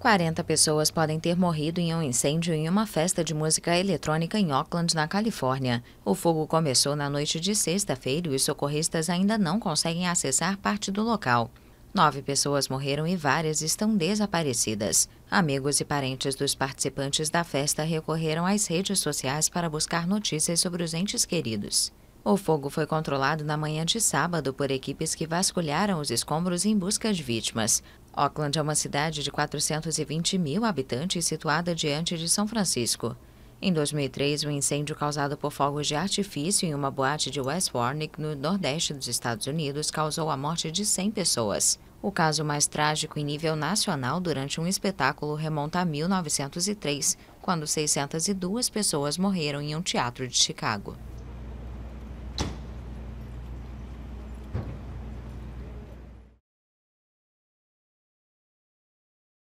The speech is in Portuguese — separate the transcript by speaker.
Speaker 1: 40 pessoas podem ter morrido em um incêndio em uma festa de música eletrônica em Oakland, na Califórnia. O fogo começou na noite de sexta-feira e os socorristas ainda não conseguem acessar parte do local. Nove pessoas morreram e várias estão desaparecidas. Amigos e parentes dos participantes da festa recorreram às redes sociais para buscar notícias sobre os entes queridos. O fogo foi controlado na manhã de sábado por equipes que vasculharam os escombros em busca de vítimas. Auckland é uma cidade de 420 mil habitantes situada diante de São Francisco. Em 2003, um incêndio causado por fogos de artifício em uma boate de West Warwick, no nordeste dos Estados Unidos, causou a morte de 100 pessoas. O caso mais trágico em nível nacional durante um espetáculo remonta a 1903, quando 602 pessoas morreram em um teatro de Chicago.